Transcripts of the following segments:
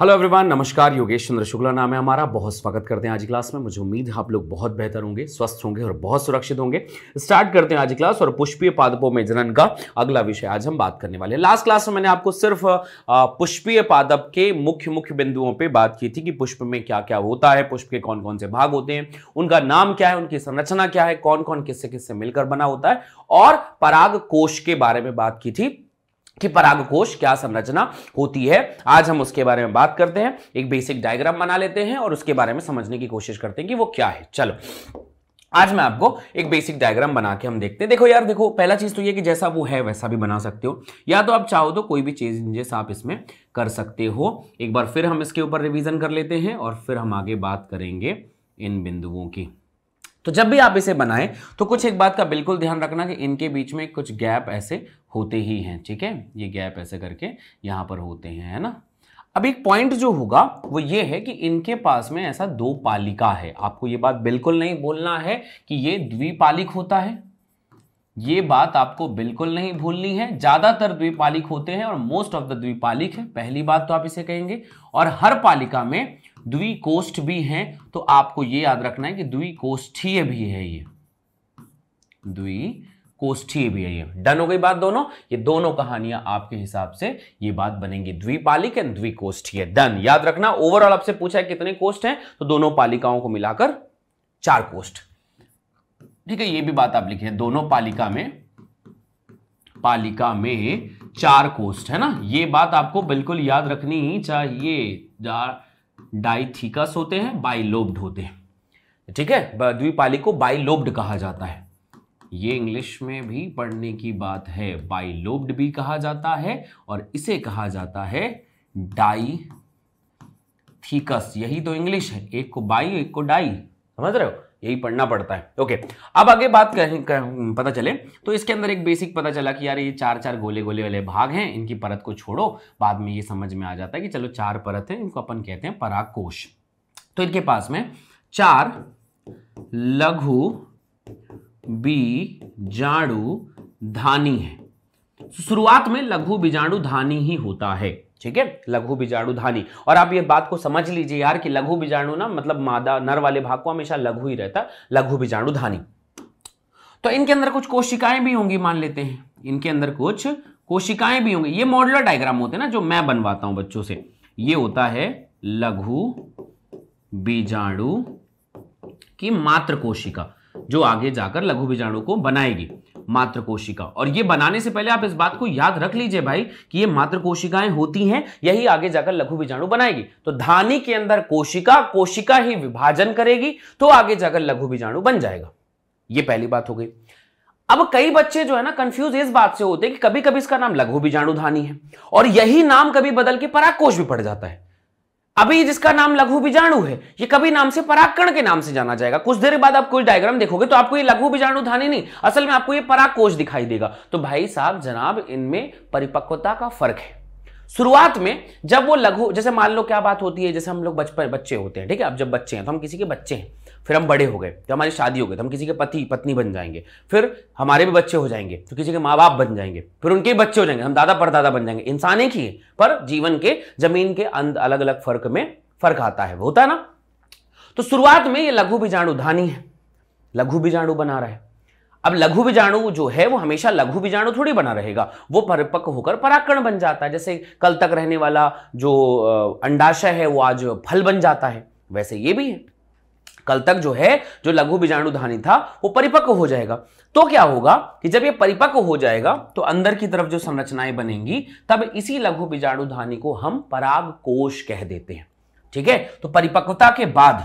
Hello everyone नमस्कार योगेश चंद्र शुक्ला नाम है हमारा बहुत स्वागत करते हैं आज क्लास में मुझे उम्मीद है आप लोग बहुत बेहतर होंगे स्वस्थ होंगे और बहुत सुरक्षित होंगे स्टार्ट करते हैं आज क्लास और पुष्पीय पादपों में जनन का अगला विषय आज हम बात करने वाले हैं लास्ट क्लास में मैंने आपको सिर्फ पुष्पीय पादप के मुख्य मुख्य बिंदुओं पर बात की थी कि पुष्प में क्या क्या होता है पुष्प के कौन कौन से भाग होते हैं उनका नाम क्या है उनकी संरचना क्या है कौन कौन किससे किससे मिलकर बना होता है और पराग कोष के बारे में बात की थी कि परागकोश क्या संरचना होती है आज हम उसके बारे में बात करते हैं एक बेसिक डायग्राम बना लेते हैं और उसके बारे में समझने की कोशिश करते हैं कि वो क्या है चलो आज मैं आपको एक बेसिक डायग्राम बना के हम देखते हैं देखो यार देखो पहला चीज़ तो ये कि जैसा वो है वैसा भी बना सकते हो या तो आप चाहो तो कोई भी चेंजेस आप इसमें कर सकते हो एक बार फिर हम इसके ऊपर रिविजन कर लेते हैं और फिर हम आगे बात करेंगे इन बिंदुओं की तो जब भी आप इसे बनाएं तो कुछ एक बात का बिल्कुल ध्यान रखना कि इनके बीच में कुछ गैप ऐसे होते ही हैं ठीक है ये गैप ऐसे करके यहां पर होते हैं है ना अब एक पॉइंट जो होगा वो ये है कि इनके पास में ऐसा दो पालिका है आपको ये बात बिल्कुल नहीं बोलना है कि ये द्विपालिक होता है ये बात आपको बिल्कुल नहीं भूलनी है ज़्यादातर द्विपालिक होते हैं और मोस्ट ऑफ द द्विपालिक है पहली बात तो आप इसे कहेंगे और हर पालिका में द्विकोष्ठ भी हैं तो आपको यह याद रखना है कि द्विकोष्ठीय भी है ये द्विकोष्ठीय भी है ये डन हो गई बात दोनों ये दोनों कहानियां आपके हिसाब से ये बात बनेंगी द्विपालिक एंड द्विकोष्ठीय डन याद रखना ओवरऑल आपसे पूछा है कितने कोष्ठ हैं तो दोनों पालिकाओं को मिलाकर चार कोष्ठ ठीक है ये भी बात आप लिखिए दोनों पालिका में पालिका में चार कोष्ठ है ना ये बात आपको बिल्कुल याद रखनी चाहिए चार डाइथिकस होते हैं बाइलोब्ड होते हैं ठीक है द्विपाली को बाइलोब्ड कहा जाता है ये इंग्लिश में भी पढ़ने की बात है बाइलोब्ड भी कहा जाता है और इसे कहा जाता है डाई थीकस यही तो इंग्लिश है एक को बाई एक को डाई समझ रहे हो यही पढ़ना पड़ता है ओके अब आगे बात कर, कर, हम्म, पता चले तो इसके अंदर एक बेसिक पता चला कि यार ये चार चार गोले गोले वाले भाग हैं इनकी परत को छोड़ो बाद में ये समझ में आ जाता है कि चलो चार परत है इनको अपन कहते हैं पराकोश तो इनके पास में चार लघु बी जाडू धानी है तो शुरुआत में लघु बीजाणु धानी ही होता है ठीक है लघु बीजाणुधानी और आप ये बात को समझ लीजिए यार कि लघु बीजाणु ना मतलब मादा नर वाले भाग को हमेशा लघु ही रहता लघु बीजाणुधानी तो इनके अंदर कुछ कोशिकाएं भी होंगी मान लेते हैं इनके अंदर कुछ कोशिकाएं भी होंगी ये मॉडुलर डायग्राम होते हैं ना जो मैं बनवाता हूं बच्चों से ये होता है लघु बीजाणु की मात्र कोशिका जो आगे जाकर लघु बीजाणु को बनाएगी मात्र कोशिका और ये बनाने से पहले आप इस बात को याद रख लीजिए भाई कि ये मात्र कोशिकाएं होती हैं यही आगे जाकर लघु बीजाणु बनाएगी तो धानी के अंदर कोशिका कोशिका ही विभाजन करेगी तो आगे जाकर लघु बीजाणु बन जाएगा ये पहली बात हो गई अब कई बच्चे जो है ना कंफ्यूज इस बात से होते हैं कि कभी कभी इसका नाम लघु बीजाणु धानी है और यही नाम कभी बदल के पराकोश भी पड़ जाता है अभी जिसका नाम लघु बीजाणु है ये कभी नाम से पराकण के नाम से जाना जाएगा कुछ देर बाद आप कोई डायग्राम देखोगे तो आपको ये लघु बीजाणु धानी नहीं असल में आपको ये पराकोश दिखाई देगा तो भाई साहब जनाब इनमें परिपक्वता का फर्क है शुरुआत में जब वो लघु जैसे मान लो क्या बात होती है जैसे हम लोग बचपन बच्चे होते हैं ठीक है अब जब बच्चे हैं तो हम किसी के बच्चे हैं फिर हम बड़े हो गए तो हमारी शादी हो गई तो हम किसी के पति पत्नी बन जाएंगे फिर हमारे भी बच्चे हो जाएंगे तो किसी के माँ बाप बन जाएंगे फिर उनके बच्चे हो जाएंगे हम दादा परदादा बन जाएंगे इंसान एक ही है पर जीवन के जमीन के अंद अलग अलग फर्क में फर्क आता है वो होता है ना तो शुरुआत में ये लघु बीजाणु धानी है लघु बीजाणु बना रहा है अब लघु बीजाणु जो है वो हमेशा लघु बीजाणु थोड़ी बना रहेगा वो परिपक्व होकर पराक्रण बन जाता है जैसे कल तक रहने वाला जो अंडाशय है वो आज फल बन जाता है वैसे ये भी है कल तक जो है जो लघु बीजाणु धानी था वो परिपक्व हो जाएगा तो क्या होगा कि जब ये परिपक्व हो जाएगा तो अंदर की तरफ जो संरचनाएं बनेंगी तब इसी लघु बीजाणु धानी को हम पराग कोश कह देते हैं ठीक है तो परिपक्वता के बाद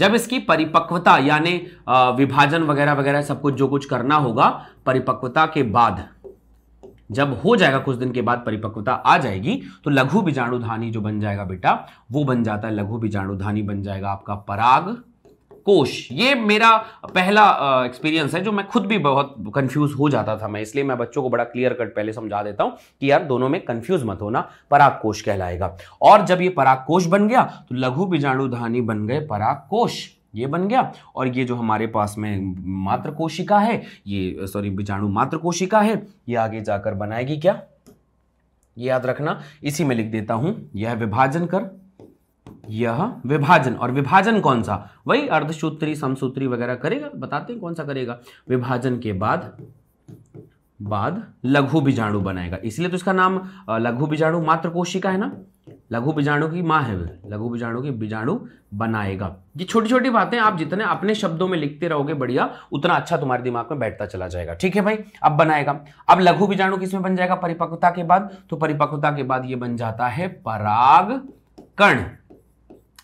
जब इसकी परिपक्वता यानी विभाजन वगैरह वगैरह सब कुछ जो कुछ करना होगा परिपक्वता के बाद जब हो जाएगा कुछ दिन के बाद परिपक्वता आ जाएगी तो लघु बीजाणुधानी जो बन जाएगा बेटा वो बन जाता है लघु बीजाणुधानी बन जाएगा आपका पराग कोश ये मेरा पहला एक्सपीरियंस है जो मैं खुद भी बहुत कंफ्यूज हो जाता था मैं इसलिए मैं बच्चों को बड़ा क्लियर कट पहले समझा देता हूं कि यार दोनों में कंफ्यूज मत होना पराग कोश कहलाएगा और जब ये पराग कोश बन गया तो लघु बीजाणुधानी बन गए पराग कोश ये बन गया और ये जो हमारे पास में मात्र कोशिका है ये सॉरी बीजाणु मात्र कोशिका है ये आगे जाकर बनाएगी क्या ये याद रखना इसी में लिख देता हूं यह विभाजन कर यह विभाजन और विभाजन कौन सा वही अर्धसूत्री समसूत्री वगैरह करेगा बताते हैं कौन सा करेगा विभाजन के बाद बाद लघु बीजाणु बनाएगा इसलिए तो इसका नाम लघु बीजाणु मात्र कोशिका है ना लघु बीजाणु की माँ है लघु बीजाणु की बीजाणु बनाएगा ये छोटी छोटी बातें आप जितने अपने शब्दों में लिखते रहोगे बढ़िया उतना अच्छा तुम्हारे दिमाग में बैठता चला जाएगा ठीक है भाई अब बनाएगा अब लघु बीजाणु किसमें बन जाएगा परिपक्वता के बाद तो परिपक्वता के बाद ये बन जाता है पराग कर्ण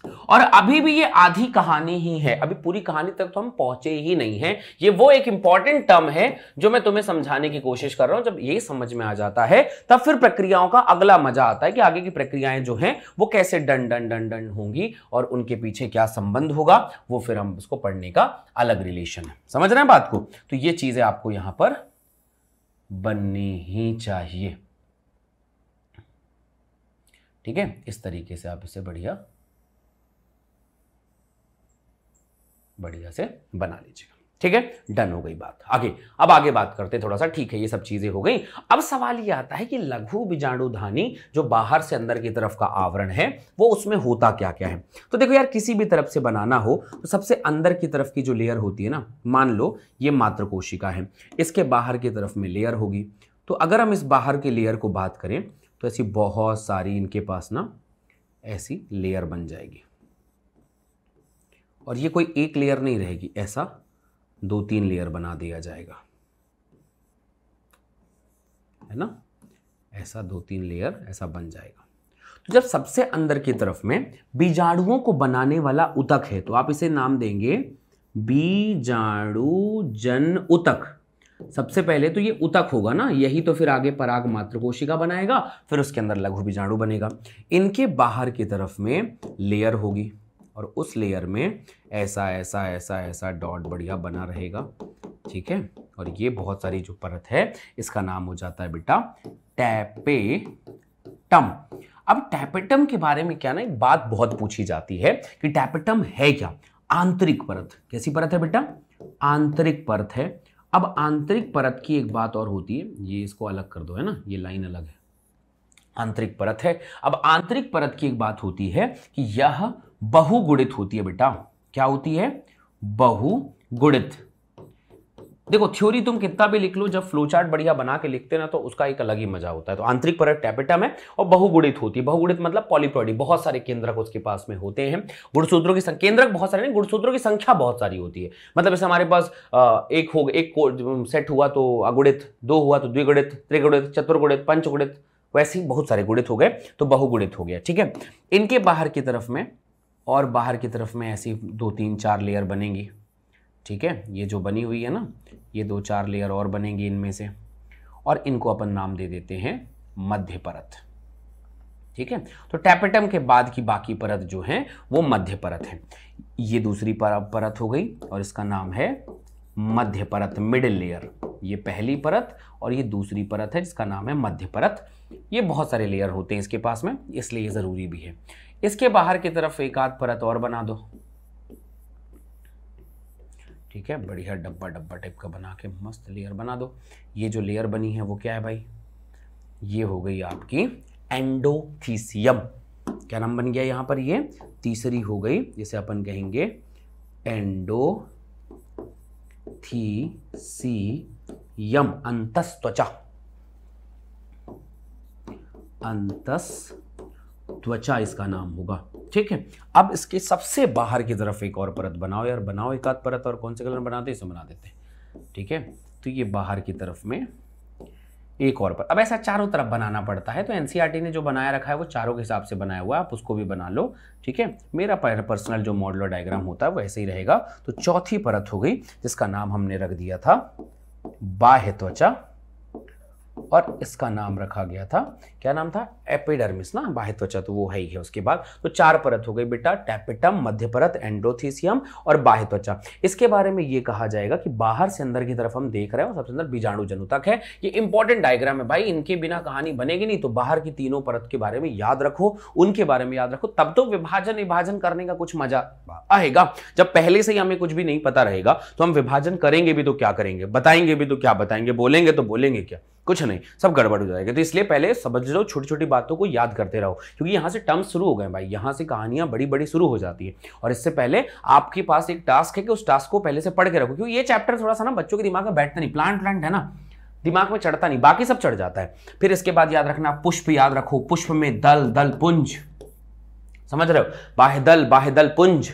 और अभी भी ये आधी कहानी ही है अभी पूरी कहानी तक तो हम पहुंचे ही नहीं है ये वो एक इंपॉर्टेंट टर्म है जो मैं तुम्हें समझाने की कोशिश कर रहा हूं जब ये समझ में आ जाता है तब फिर प्रक्रियाओं का अगला मजा आता है कि आगे की प्रक्रियाएं जो हैं वो कैसे डन डन डन डन होंगी और उनके पीछे क्या संबंध होगा वो फिर हम उसको पढ़ने का अलग रिलेशन है समझ रहे हैं बात को तो ये चीजें आपको यहां पर बननी ही चाहिए ठीक है इस तरीके से आप इसे बढ़िया बढ़िया से बना लीजिएगा ठीक है डन हो गई बात आगे अब आगे बात करते हैं थोड़ा सा ठीक है ये सब चीजें हो गई अब सवाल ये आता है कि लघु धानी जो बाहर से अंदर की तरफ का आवरण है वो उसमें होता क्या क्या है तो देखो यार किसी भी तरफ से बनाना हो तो सबसे अंदर की तरफ की जो लेयर होती है ना मान लो ये मात्र कोशिका है इसके बाहर की तरफ में लेयर होगी तो अगर हम इस बाहर के लेयर को बात करें तो ऐसी बहुत सारी इनके पास ना ऐसी लेयर बन जाएगी और ये कोई एक लेयर नहीं रहेगी ऐसा दो तीन लेयर बना दिया जाएगा है ना ऐसा दो तीन लेयर ऐसा बन जाएगा तो जब सबसे अंदर की तरफ में बीजाणुओं को बनाने वाला उतक है तो आप इसे नाम देंगे बीजाणु जन उतक सबसे पहले तो ये उतक होगा ना यही तो फिर आगे पराग मात्र कोशिका बनाएगा फिर उसके अंदर लघु बीजाणु बनेगा इनके बाहर की तरफ में लेयर होगी और उस लेयर में ऐसा ऐसा ऐसा ऐसा डॉट बढ़िया बना रहेगा ठीक है और ये बहुत सारी जो परत है इसका नाम हो जाता है बेटा टम अब टैपेटम के बारे में क्या ना एक बात बहुत पूछी जाती है कि टैपेटम है क्या आंतरिक परत कैसी परत है बेटा आंतरिक परत है अब आंतरिक परत की एक बात और होती है ये इसको अलग कर दो है ना ये लाइन अलग है आंतरिक परत है अब आंतरिक परत की एक बात होती है कि यह बहुगुणित होती है बेटा क्या होती है बहुगुणित देखो थ्योरी तुम कितना भी लिख लो जब फ्लोचार्ट बढ़िया बना के लिखते ना तो उसका एक अलग ही मजा होता है तो आंतरिक परत टैपेटम है और बहुगुणित होती है बहुगुणित मतलब पॉलीप्रॉडी बहुत सारे केंद्रक उसके पास में होते हैं गुणसूत्रों की केंद्रक बहुत सारे नहीं गुणसूत्रों की संख्या बहुत सारी होती है मतलब जैसे हमारे पास एक हो एक सेट हुआ तो अगुणित दो हुआ तो द्विगुणित त्रिगुणित चतुर्गुणित पंचगुणित वैसे ही बहुत सारे गुणित हो गए तो बहुगुणित हो गया ठीक है इनके बाहर की तरफ में और बाहर की तरफ में ऐसी दो तीन चार लेयर बनेंगी ठीक है ये जो बनी हुई है ना ये दो चार लेयर और बनेंगी इनमें से और इनको अपन नाम दे देते हैं मध्य परत ठीक है तो टैपेटम के बाद की बाकी परत जो है वो मध्य परत है ये दूसरी परत हो गई और इसका नाम है मध्य परत मिडिल लेयर ये पहली परत और ये दूसरी परत है जिसका नाम है मध्य परत ये बहुत सारे लेयर होते हैं इसके पास में इसलिए ये ज़रूरी भी है इसके बाहर की तरफ एक आध परत और बना दो ठीक है बढ़िया डब्बा डब्बा टाइप का बना के मस्त लेयर बना दो ये जो लेयर बनी है वो क्या है भाई ये हो गई आपकी एंडोथीसियम क्या नाम बन गया यहां पर ये तीसरी हो गई जिसे अपन कहेंगे एंडो थी सी यम अंतस्त्वचा अंतस त्वचा तो अच्छा इसका नाम होगा ठीक है अब इसके सबसे बाहर की तरफ एक और परत बनाओ यार बनाओ एक आध परत और कौन से कलर बनाते हैं इसे बना देते हैं ठीक है तो ये बाहर की तरफ में एक और पर अब ऐसा चारों तरफ बनाना पड़ता है तो एनसीईआरटी e ने जो बनाया रखा है वो चारों के हिसाब से बनाया हुआ है आप उसको भी बना लो ठीक है मेरा पर्सनल जो मॉडल डायग्राम होता है वो ऐसे ही रहेगा तो चौथी परत हो गई जिसका नाम हमने रख दिया था बाह्य त्वचा और इसका नाम रखा गया था क्या नाम था एपिडर्मिस ना बाह्य त्वचा तो वो है ही है उसके बाद तो चार परत हो गई बेटा टैपिटम मध्य परत एंडोथीसियम और बाह्य त्वचा इसके बारे में ये कहा जाएगा कि बाहर से अंदर की तरफ हम देख रहे हैं सबसे अंदर बीजाणु जनु तक है ये इंपॉर्टेंट डायग्राम है भाई इनके बिना कहानी बनेगी नहीं तो बाहर की तीनों परत के बारे में याद रखो उनके बारे में याद रखो तब तो विभाजन विभाजन करने का कुछ मजा आएगा जब पहले से ही हमें कुछ भी नहीं पता रहेगा तो हम विभाजन करेंगे भी तो क्या करेंगे बताएंगे भी तो क्या बताएंगे बोलेंगे तो बोलेंगे क्या कुछ नहीं सब गड़बड़ हो जाएगा तो इसलिए पहले समझ लो छोटी छोटी बातों को याद करते रहो क्योंकि यहाँ से टर्म शुरू हो गए भाई यहाँ से कहानियाँ बड़ी बड़ी शुरू हो जाती है और इससे पहले आपके पास एक टास्क है कि उस टास्क को पहले से पढ़ के रखो क्योंकि ये चैप्टर थोड़ा सा ना बच्चों के दिमाग में बैठता नहीं प्लांट प्लांट है ना दिमाग में चढ़ता नहीं बाकी सब चढ़ जाता है फिर इसके बाद याद रखना पुष्प याद रखो पुष्प में दल दल पुंज समझ रहे हो बाहदल दल पुंज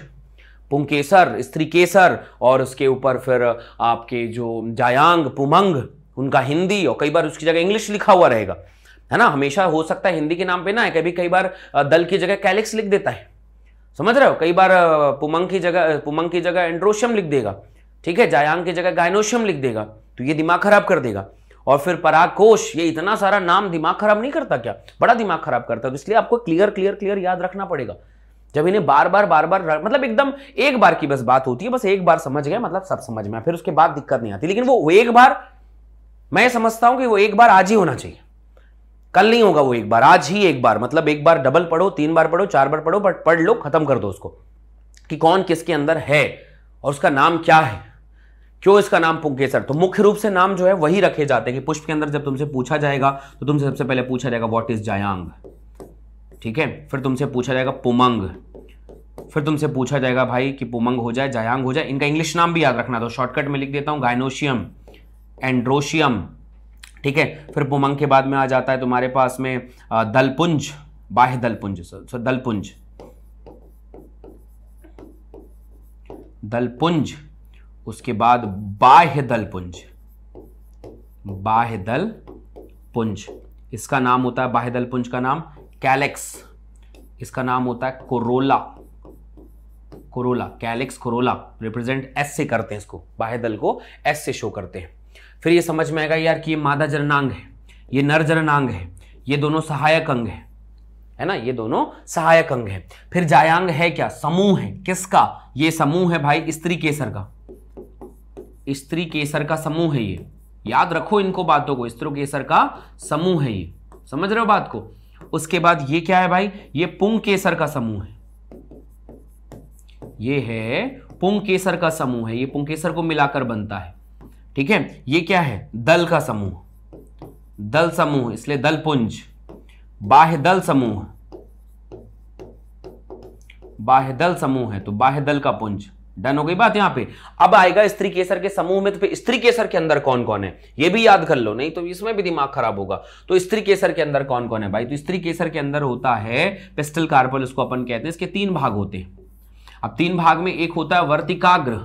पुंकेसर स्त्री केसर और उसके ऊपर फिर आपके जो जायांग पुमंग उनका हिंदी और कई बार उसकी जगह इंग्लिश लिखा हुआ रहेगा है ना हमेशा हो सकता है हिंदी के नाम पे ना है कभी कई बार दल की जगह कैलिक्स लिख देता है समझ रहे हो कई बार पुमंग की जगह पुमंग की जगह एंड्रोशियम लिख देगा ठीक है जायांग की जगह गायनोशियम लिख देगा तो ये दिमाग खराब कर देगा और फिर पराकोश ये इतना सारा नाम दिमाग खराब नहीं करता क्या बड़ा दिमाग खराब करता है तो इसलिए आपको क्लियर क्लियर क्लियर याद रखना पड़ेगा जब इन्हें बार बार बार बार मतलब एकदम एक बार की बस बात होती है बस एक बार समझ गए मतलब सब समझ में फिर उसके बाद दिक्कत नहीं आती लेकिन वो एक बार मैं समझता हूं कि वो एक बार आज ही होना चाहिए कल नहीं होगा वो एक बार आज ही एक बार मतलब एक बार डबल पढ़ो तीन बार पढ़ो चार बार पढ़ो बट पढ़ लो खत्म कर दो उसको कि कौन किसके अंदर है और उसका नाम क्या है क्यों इसका नाम पुंकेसर तो मुख्य रूप से नाम जो है वही रखे जाते हैं कि पुष्प के अंदर जब तुमसे पूछा जाएगा तो तुमसे सबसे पहले पूछा जाएगा व्हाट इज जायांग ठीक है फिर तुमसे पूछा जाएगा पुमंग फिर तुमसे पूछा जाएगा भाई कि पुमंग हो जाए जायांग हो जाए इनका इंग्लिश नाम भी याद रखना तो शॉर्टकट में लिख देता हूं गायनोशियम एंड्रोशियम ठीक है फिर पुमंग के बाद में आ जाता है तुम्हारे पास में दलपुंज बाह्य दलपुंज सो दलपुंज दलपुंज उसके बाद बाह्य दलपुंज बाह्य दल पुंज इसका नाम होता है बाह्य दलपुंज का नाम कैलेक्स इसका नाम होता है corolla corolla calyx corolla represent S से करते हैं इसको बाह्य दल को एस से शो करते हैं फिर ये समझ में आएगा यार कि ये मादा जननांग है ये नर जननांग है ये दोनों सहायक अंग है है ना ये दोनों सहायक अंग है फिर जायांग है क्या समूह है किसका ये समूह है भाई स्त्री केसर का स्त्री केसर का समूह है ये याद रखो इनको बातों को स्त्री केसर का समूह है ये समझ रहे हो बात को उसके बाद ये क्या है भाई ये पुंग केसर का समूह है ये है पुंग केसर का समूह है ये पुंग केसर को मिलाकर बनता है ठीक है ये क्या है दल का समूह दल समूह इसलिए दल पुंज बाह्य दल समूह बाह्य दल समूह है तो बाह्य दल का पुंज डन हो गई बात यहां पे अब आएगा स्त्री केसर के समूह में तो फिर स्त्री केसर के अंदर कौन कौन है ये भी याद कर लो नहीं तो इसमें भी दिमाग खराब होगा तो स्त्री केसर के अंदर कौन कौन है भाई तो स्त्री केसर के अंदर होता है पिस्टल कार्पल इसको अपन कहते हैं इसके तीन भाग होते हैं अब तीन भाग में एक होता है वर्तिकाग्र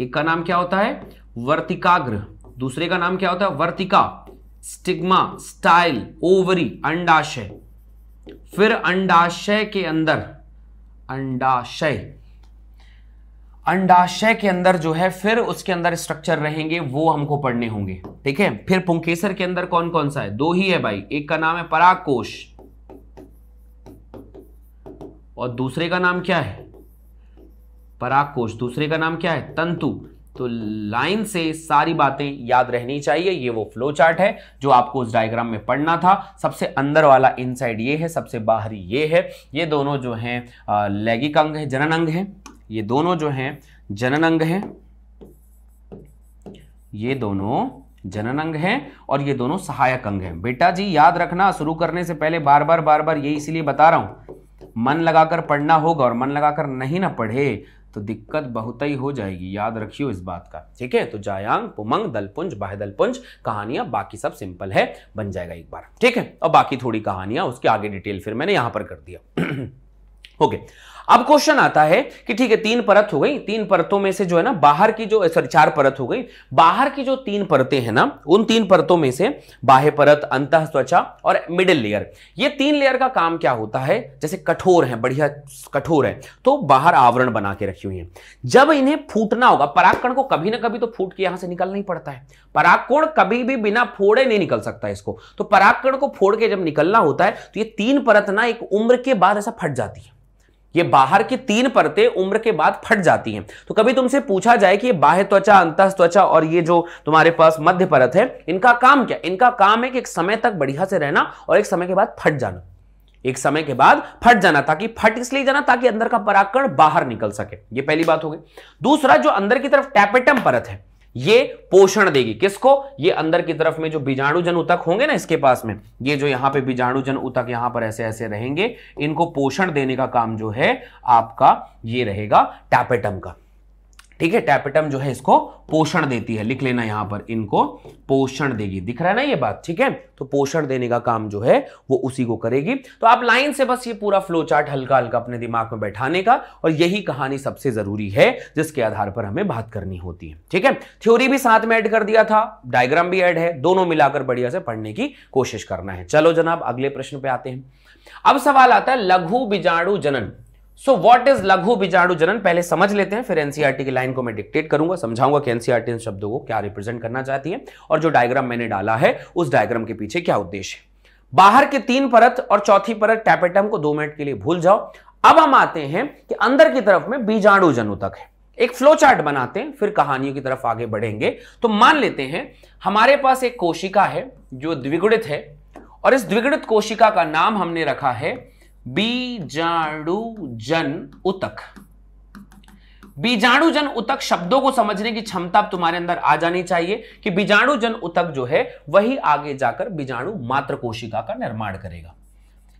एक का नाम क्या होता है वर्तिकाग्र दूसरे का नाम क्या होता है वर्तिका स्टिग्मा स्टाइल ओवरी अंडाशय फिर अंडाशय के अंदर अंडाशय अंडाशय के अंदर जो है फिर उसके अंदर स्ट्रक्चर रहेंगे वो हमको पढ़ने होंगे ठीक है फिर पुंकेसर के अंदर कौन कौन सा है दो ही है भाई एक का नाम है पराग कोश और दूसरे का नाम क्या है पराकोष दूसरे का नाम क्या है तंतु तो लाइन से सारी बातें याद रहनी चाहिए ये वो फ्लो चार्ट है जो आपको उस डायग्राम में पढ़ना था सबसे अंदर वाला इनसाइड ये है सबसे बाहरी ये है ये दोनों जो हैं लैगिक अंग है जनन अंग है ये दोनों जो हैं जनन अंग है ये दोनों जनन अंग हैं और ये दोनों सहायक अंग हैं बेटा जी याद रखना शुरू करने से पहले बार बार बार बार ये इसलिए बता रहा हूं मन लगाकर पढ़ना होगा और मन लगाकर नहीं ना पढ़े तो दिक्कत बहुत ही हो जाएगी याद रखियो इस बात का ठीक है तो जायांग पुमंग दलपुंज दलपुंज कहानियां बाकी सब सिंपल है बन जाएगा एक बार ठीक है और बाकी थोड़ी कहानियां उसके आगे डिटेल फिर मैंने यहां पर कर दिया ओके okay. अब क्वेश्चन आता है कि ठीक है तीन परत हो गई तीन परतों में से जो है ना बाहर की जो सॉरी चार परत हो गई बाहर की जो तीन परतें हैं ना उन तीन परतों में से बाह्य परत अंत त्वचा और मिडिल लेयर ये तीन लेयर का काम क्या होता है जैसे कठोर है बढ़िया कठोर है तो बाहर आवरण बना के रखी हुई है जब इन्हें फूटना होगा पराक्रण को कभी ना कभी तो फूट के यहां से निकलना ही पड़ता है परागकोण कभी भी बिना फोड़े नहीं निकल सकता इसको तो पराक्रण को फोड़ के जब निकलना होता है तो ये तीन परत ना एक उम्र के बाद ऐसा फट जाती है ये बाहर की तीन परतें उम्र के बाद फट जाती हैं तो कभी तुमसे पूछा जाए कि बाह्य त्वचा अंत त्वचा और ये जो तुम्हारे पास मध्य परत है इनका काम क्या इनका काम है कि एक समय तक बढ़िया से रहना और एक समय के बाद फट जाना एक समय के बाद फट जाना ताकि फट इसलिए जाना ताकि अंदर का पराकण बाहर निकल सके ये पहली बात हो गई दूसरा जो अंदर की तरफ टैपेटम परत है ये पोषण देगी किसको ये अंदर की तरफ में जो बीजाणु जन उतक होंगे ना इसके पास में ये जो यहां पे बीजाणु जन उतक यहां पर ऐसे ऐसे रहेंगे इनको पोषण देने का काम जो है आपका ये रहेगा टैपेटम का ठीक है टैपेटम जो है इसको पोषण देती है लिख लेना यहां पर इनको पोषण देगी दिख रहा है ना ये बात ठीक है तो पोषण देने का काम जो है वो उसी को करेगी तो आप लाइन से बस ये पूरा फ्लो चार्ट हल्का हल्का अपने दिमाग में बैठाने का और यही कहानी सबसे जरूरी है जिसके आधार पर हमें बात करनी होती है ठीक है थ्योरी भी साथ में ऐड कर दिया था डायग्राम भी ऐड है दोनों मिलाकर बढ़िया से पढ़ने की कोशिश करना है चलो जनाब अगले प्रश्न पे आते हैं अब सवाल आता है लघु बीजाणु जनन सो व्हाट इज लघु बीजाणु जनन पहले समझ लेते हैं फिर एनसीईआरटी e की लाइन को मैं डिक्टेट करूंगा समझाऊंगा कि एनसीईआरटी e इन शब्दों को क्या रिप्रेजेंट करना चाहती है और जो डायग्राम मैंने डाला है उस डायग्राम के पीछे क्या उद्देश्य है बाहर के तीन परत और चौथी परत टैपेटम को दो मिनट के लिए भूल जाओ अब हम आते हैं कि अंदर की तरफ में बीजाणु जनु तक है एक फ्लो चार्ट बनाते हैं फिर कहानियों की तरफ आगे बढ़ेंगे तो मान लेते हैं हमारे पास एक कोशिका है जो द्विगुणित है और इस द्विगुणित कोशिका का नाम हमने रखा है बीजाणु जन उतक बीजाणु जन उतक शब्दों को समझने की क्षमता अब तुम्हारे अंदर आ जानी चाहिए कि बीजाणु जन उतक जो है वही आगे जाकर बीजाणु मात्र कोशिका का निर्माण करेगा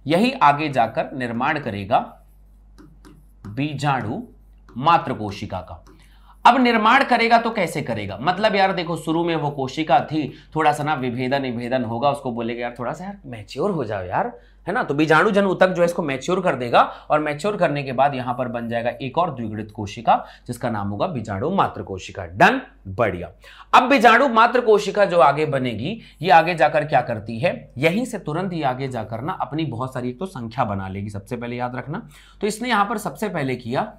यही आगे जाकर निर्माण करेगा बीजाणु मात्र कोशिका का अब निर्माण करेगा तो कैसे करेगा मतलब यार देखो शुरू में वो कोशिका थी थोड़ा सा ना विभेदन विभेदन होगा उसको बोलेगा यार थोड़ा सा यार मैच्योर हो जाओ यार है ना तो बीजाणु जन उतक जो है इसको मैच्योर कर देगा और मैच्योर करने के बाद यहां पर बन जाएगा एक और द्विगृत कोशिका जिसका नाम होगा बीजाणु मात्र कोशिका डन बढ़िया अब बीजाणु मात्र कोशिका जो आगे बनेगी ये आगे जाकर क्या करती है यहीं से तुरंत ही आगे जाकर ना अपनी बहुत सारी तो संख्या बना लेगी सबसे पहले याद रखना तो इसने यहां पर सबसे पहले किया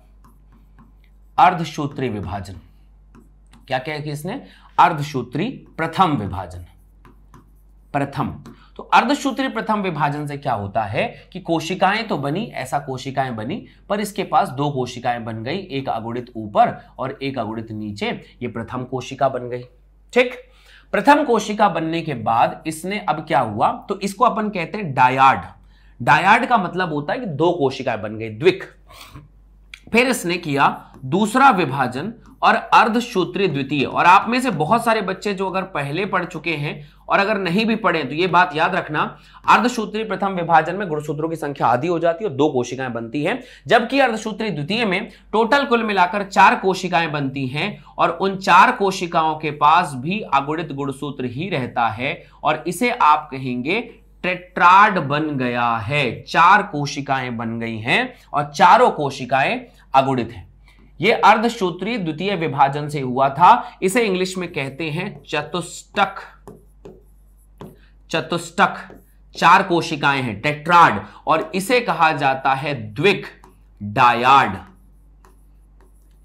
अर्धसूत्री विभाजन क्या क्या इसने अर्धसूत्री प्रथम विभाजन प्रथम तो अर्धसूत्री प्रथम विभाजन से क्या होता है कि कोशिकाएं तो बनी ऐसा कोशिकाएं बनी पर इसके पास दो कोशिकाएं बन गई एक अगुणित ऊपर और एक अगुणित नीचे ये प्रथम कोशिका बन गई ठीक प्रथम कोशिका बनने के बाद इसने अब क्या हुआ तो इसको अपन कहते हैं डायाड डायाड का मतलब होता है कि दो कोशिकाएं बन गई द्विक फिर इसने किया दूसरा विभाजन और अर्धसूत्री द्वितीय और आप में से बहुत सारे बच्चे जो अगर पहले पढ़ चुके हैं और अगर नहीं भी पढ़े तो ये बात याद रखना अर्धसूत्री प्रथम विभाजन में गुणसूत्रों की संख्या आधी हो जाती है और दो कोशिकाएं बनती हैं जबकि अर्धसूत्री द्वितीय में टोटल कुल मिलाकर चार कोशिकाएं बनती हैं और उन चार कोशिकाओं के पास भी अगुणित गुणसूत्र ही रहता है और इसे आप कहेंगे ट्रेट्राड बन गया है चार कोशिकाएं बन गई हैं और चारों कोशिकाएं अगुणित हैं ये अर्धसूत्री द्वितीय विभाजन से हुआ था इसे इंग्लिश में कहते हैं चतुष्टक चतुष्टक चार कोशिकाएं हैं टेट्राड और इसे कहा जाता है द्विक डायाड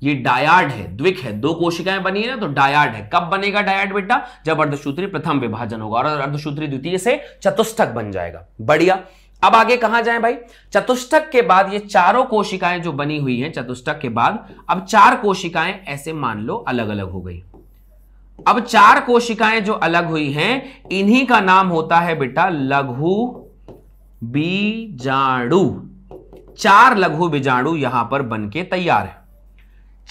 ये डायाड है द्विक है दो कोशिकाएं बनी है ना तो डायाड है कब बनेगा डायाड बेटा जब अर्धसूत्री प्रथम विभाजन होगा और अर्धसूत्री द्वितीय से चतुष्टक बन जाएगा बढ़िया अब आगे कहा जाए भाई चतुष्टक के बाद ये चारों कोशिकाएं जो बनी हुई हैं चतुष्टक के बाद अब चार कोशिकाएं ऐसे मान लो अलग अलग हो गई अब चार कोशिकाएं जो अलग हुई हैं इन्हीं का नाम होता है बेटा लघु बीजाणु चार लघु बीजाणु यहां पर बन के तैयार है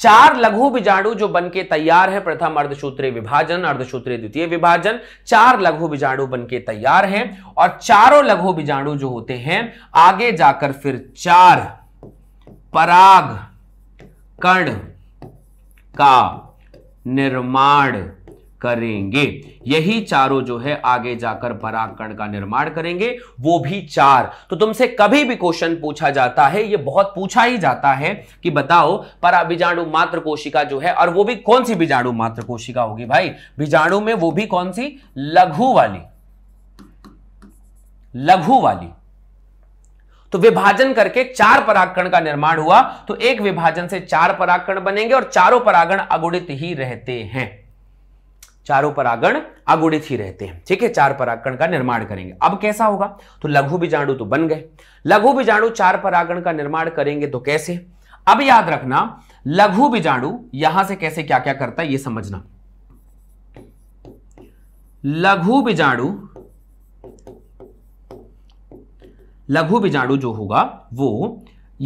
चार लघु बीजाणु जो बनके तैयार है प्रथम अर्धसूत्री विभाजन अर्धसूत्री द्वितीय विभाजन चार लघु बीजाणु बनके तैयार हैं और चारों लघु बीजाणु जो होते हैं आगे जाकर फिर चार पराग कण का निर्माण करेंगे यही चारों जो है आगे जाकर परागकण का निर्माण करेंगे वो भी चार तो तुमसे कभी भी क्वेश्चन पूछा जाता है ये बहुत पूछा ही जाता है कि बताओ परा बीजाणु मात्र कोशिका जो है और वो भी कौन सी बीजाणु मात्र कोशिका होगी भाई बीजाणु में वो भी कौन सी लघु वाली लघु वाली तो विभाजन करके चार परागकण का निर्माण हुआ तो एक विभाजन से चार परागकण बनेंगे और चारों परागण अगुणित ही रहते हैं चारों परागण अगुणित ही रहते हैं ठीक है चार परागण का निर्माण करेंगे अब कैसा होगा तो लघु बीजाणु तो बन गए लघु बीजाणु चार परागण का निर्माण करेंगे तो कैसे अब याद रखना लघु बीजाणु यहां से कैसे क्या क्या करता है ये समझना लघु बीजाणु लघु बीजाणु जो होगा वो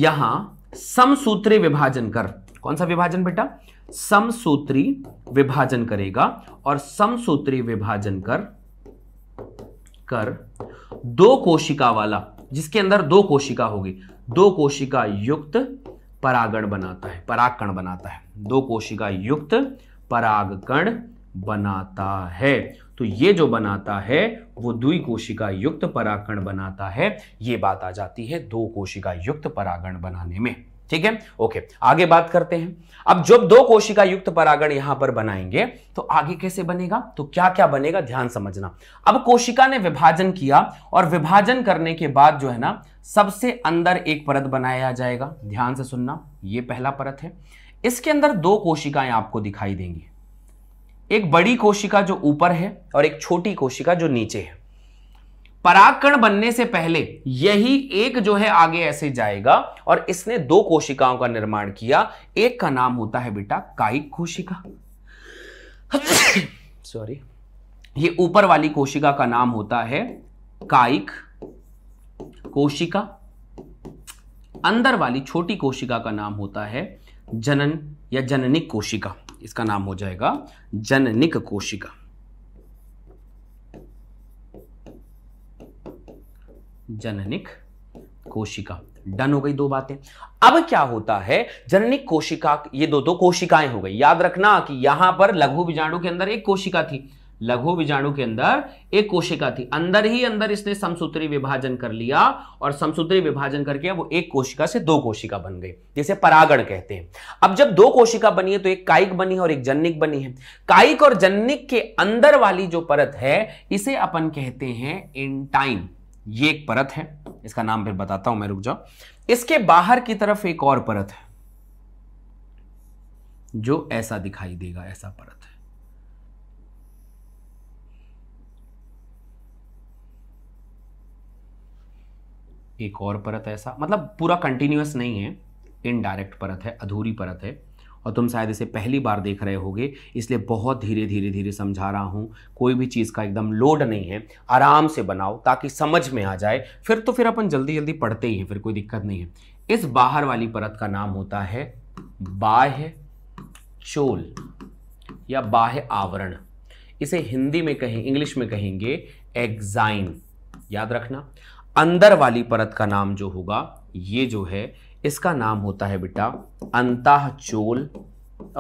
यहां समसूत्री विभाजन कर कौन सा विभाजन बेटा समसूत्री विभाजन करेगा और समसूत्री विभाजन कर कर दो कोशिका वाला जिसके अंदर दो कोशिका होगी दो कोशिका युक्त परागण बनाता है परागकण बनाता है दो कोशिका युक्त परागकण बनाता है तो ये जो बनाता है वो द्वि कोशिका युक्त परागकण बनाता है ये बात आ जाती है दो कोशिका युक्त परागण बनाने में ठीक है ओके आगे बात करते हैं अब जब दो कोशिका युक्त परागण यहां पर बनाएंगे तो आगे कैसे बनेगा तो क्या क्या बनेगा ध्यान समझना अब कोशिका ने विभाजन किया और विभाजन करने के बाद जो है ना सबसे अंदर एक परत बनाया जाएगा ध्यान से सुनना ये पहला परत है इसके अंदर दो कोशिकाएं आपको दिखाई देंगी एक बड़ी कोशिका जो ऊपर है और एक छोटी कोशिका जो नीचे है पराकण बनने से पहले यही एक जो है आगे ऐसे जाएगा और इसने दो कोशिकाओं का निर्माण किया एक का नाम होता है बेटा कायिक कोशिका सॉरी ये ऊपर वाली कोशिका का नाम होता है कायिक कोशिका अंदर वाली छोटी कोशिका का नाम होता है जनन या जननिक कोशिका इसका नाम हो जाएगा जननिक कोशिका जननिक कोशिका डन हो गई दो बातें अब क्या होता है जननिक कोशिका ये दो दो कोशिकाएं हो गई याद रखना कि यहां पर लघु बीजाणु के अंदर एक कोशिका थी लघु बीजाणु के अंदर एक कोशिका थी अंदर ही अंदर इसने समसूत्री विभाजन कर लिया और समसूत्री विभाजन करके वो एक कोशिका से दो कोशिका बन गई जिसे परागण कहते हैं अब जब दो कोशिका बनी है तो एक कायिक बनी है और एक जननिक बनी है कायिक और जननिक के अंदर वाली जो परत है इसे अपन कहते हैं इंटाइन ये एक परत है इसका नाम फिर बताता हूं मैं रुक जाओ इसके बाहर की तरफ एक और परत है जो ऐसा दिखाई देगा ऐसा परत है एक और परत ऐसा मतलब पूरा कंटिन्यूस नहीं है इनडायरेक्ट परत है अधूरी परत है और तुम शायद इसे पहली बार देख रहे होगे इसलिए बहुत धीरे धीरे धीरे समझा रहा हूँ कोई भी चीज़ का एकदम लोड नहीं है आराम से बनाओ ताकि समझ में आ जाए फिर तो फिर अपन जल्दी जल्दी पढ़ते ही हैं फिर कोई दिक्कत नहीं है इस बाहर वाली परत का नाम होता है बाह्य चोल या बाह्य आवरण इसे हिंदी में कहें इंग्लिश में कहेंगे एग्जाइन याद रखना अंदर वाली परत का नाम जो होगा ये जो है इसका नाम होता है बेटा अंताह चोल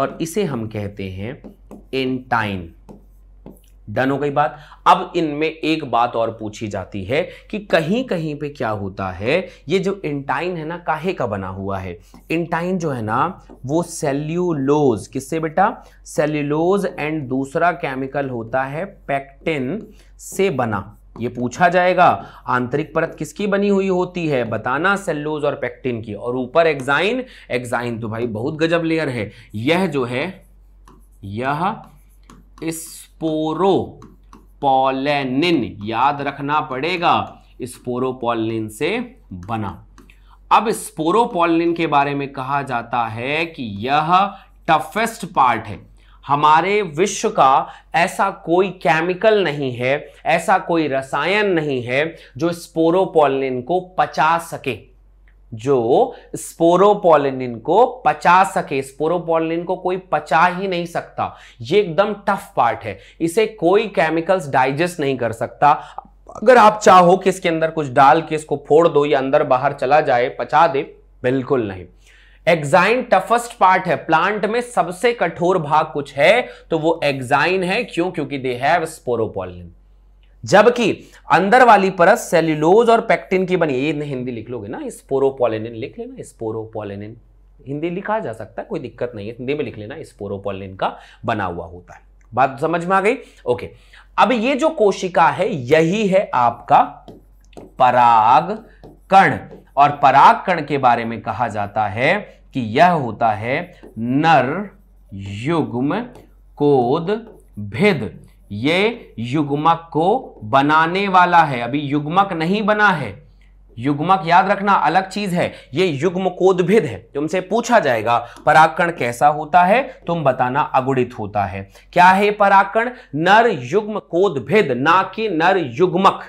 और इसे हम कहते हैं एंटाइन डन हो गई बात अब इनमें एक बात और पूछी जाती है कि कहीं कहीं पे क्या होता है ये जो इंटाइन है ना काहे का बना हुआ है इंटाइन जो है ना वो सेल्यूलोज किससे बेटा सेल्यूलोज एंड दूसरा केमिकल होता है पैक्टिन से बना ये पूछा जाएगा आंतरिक परत किसकी बनी हुई होती है बताना सेल्लोज और पेक्टिन की और ऊपर एग्जाइन एग्जाइन तो भाई बहुत गजब लेयर है यह जो है यह स्पोरोपोलेनिन याद रखना पड़ेगा स्पोरोपोलिन से बना अब स्पोरोपोलिन के बारे में कहा जाता है कि यह टफेस्ट पार्ट है हमारे विश्व का ऐसा कोई केमिकल नहीं है ऐसा कोई रसायन नहीं है जो स्पोरोपोलिन को पचा सके जो स्पोरोपोलिन को पचा सके स्पोरोपोलिन को कोई पचा ही नहीं सकता ये एकदम टफ पार्ट है इसे कोई केमिकल्स डाइजेस्ट नहीं कर सकता अगर आप चाहो कि इसके अंदर कुछ डाल के इसको फोड़ दो या अंदर बाहर चला जाए पचा दे बिल्कुल नहीं एग्जाइन टफेस्ट पार्ट है प्लांट में सबसे कठोर भाग कुछ है तो वो एग्जाइन है क्यों क्योंकि दे हैव स्पोरोपोलिन जबकि अंदर वाली परत सेल्यूलोज और पेक्टिन की बनी ये हिंदी लिख लोगे ना स्पोरोपोलिन लिख लेना स्पोरोपोलिन हिंदी लिखा जा सकता है कोई दिक्कत नहीं है हिंदी में लिख लेना स्पोरोपोलिन का बना हुआ होता है बात समझ में आ गई ओके अब ये जो कोशिका है यही है आपका पराग कण और पराग कण के बारे में कहा जाता है कि यह होता है नर युग्म कोद भेद ये युग्मक को बनाने वाला है अभी युग्मक नहीं बना है युग्मक याद रखना अलग चीज है ये युग्म कोदभिद है तुमसे पूछा जाएगा पराकण कैसा होता है तुम बताना अगुणित होता है क्या है पराकण नर युग्म कोदभिद ना कि नर युग्मक